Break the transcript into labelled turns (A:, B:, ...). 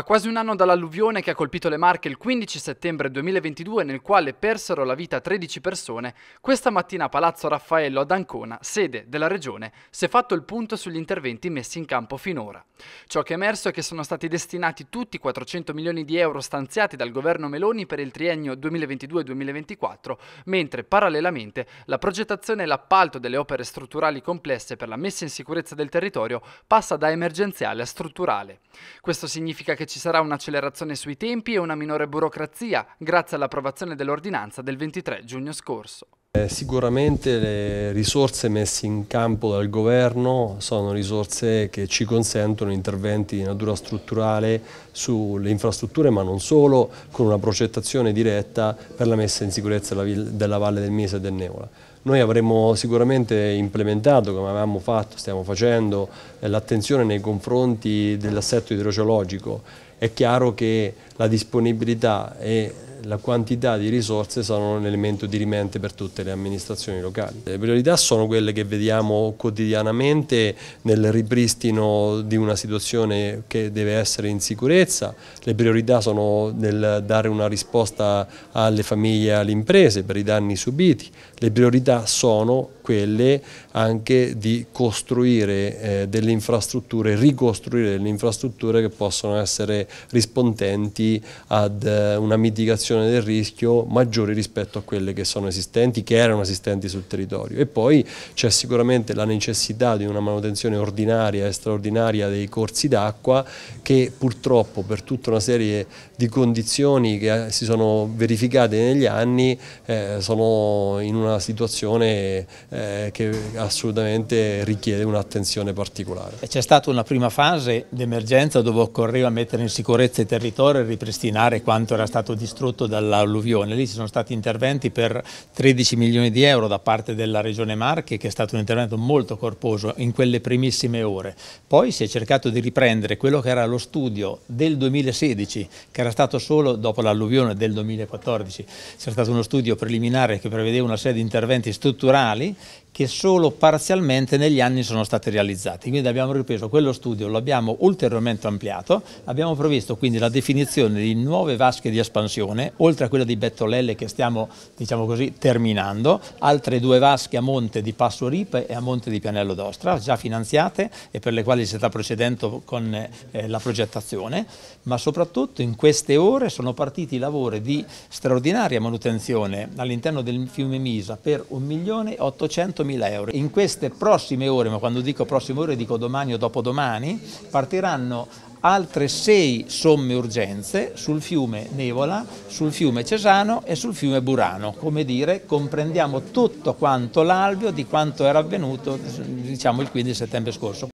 A: A quasi un anno dall'alluvione che ha colpito le Marche il 15 settembre 2022, nel quale persero la vita 13 persone, questa mattina a Palazzo Raffaello ad Ancona, sede della regione, si è fatto il punto sugli interventi messi in campo finora. Ciò che è emerso è che sono stati destinati tutti i 400 milioni di euro stanziati dal governo Meloni per il triennio 2022-2024, mentre parallelamente la progettazione e l'appalto delle opere strutturali complesse per la messa in sicurezza del territorio passa da emergenziale a strutturale. Questo significa che ci sarà un'accelerazione sui tempi e una minore burocrazia grazie all'approvazione dell'ordinanza del 23 giugno scorso.
B: Eh, sicuramente le risorse messe in campo dal governo sono risorse che ci consentono interventi di natura strutturale sulle infrastrutture ma non solo, con una progettazione diretta per la messa in sicurezza della Valle del Mese e del Neola. Noi avremmo sicuramente implementato, come avevamo fatto, stiamo facendo, eh, l'attenzione nei confronti dell'assetto idrogeologico. È chiaro che la disponibilità e la quantità di risorse sono un elemento dirimente per tutte le amministrazioni locali. Le priorità sono quelle che vediamo quotidianamente nel ripristino di una situazione che deve essere in sicurezza, le priorità sono nel dare una risposta alle famiglie e alle imprese per i danni subiti, le priorità sono quelle anche di costruire eh, delle infrastrutture, ricostruire delle infrastrutture che possono essere rispondenti ad eh, una mitigazione valutazione del rischio maggiori rispetto a quelle che sono esistenti, che erano esistenti sul territorio. E poi c'è sicuramente la necessità di una manutenzione ordinaria e straordinaria dei corsi d'acqua che purtroppo per tutta una serie di condizioni che eh, si sono verificate negli anni eh, sono in una situazione eh, che assolutamente richiede un'attenzione particolare.
C: C'è stata una prima fase d'emergenza dove occorreva mettere in sicurezza il territorio e ripristinare quanto era stato distrutto soprattutto dall'alluvione. Lì ci sono stati interventi per 13 milioni di euro da parte della Regione Marche, che è stato un intervento molto corposo in quelle primissime ore. Poi si è cercato di riprendere quello che era lo studio del 2016, che era stato solo dopo l'alluvione del 2014. C'era stato uno studio preliminare che prevedeva una serie di interventi strutturali che solo parzialmente negli anni sono stati realizzati. Quindi abbiamo ripreso quello studio, lo abbiamo ulteriormente ampliato, abbiamo previsto quindi la definizione di nuove vasche di espansione, oltre a quella di Bettolelle che stiamo diciamo così, terminando, altre due vasche a monte di Passo Ripe e a monte di Pianello d'Ostra, già finanziate e per le quali si sta procedendo con eh, la progettazione, ma soprattutto in queste ore sono partiti i lavori di straordinaria manutenzione all'interno del fiume Misa per 1.800.000 5.000 euro. In queste prossime ore, ma quando dico prossime ore dico domani o dopodomani, partiranno altre sei somme urgenze sul fiume Nevola, sul fiume Cesano e sul fiume Burano. Come dire, comprendiamo tutto quanto l'alveo di quanto era avvenuto diciamo, il 15 settembre scorso.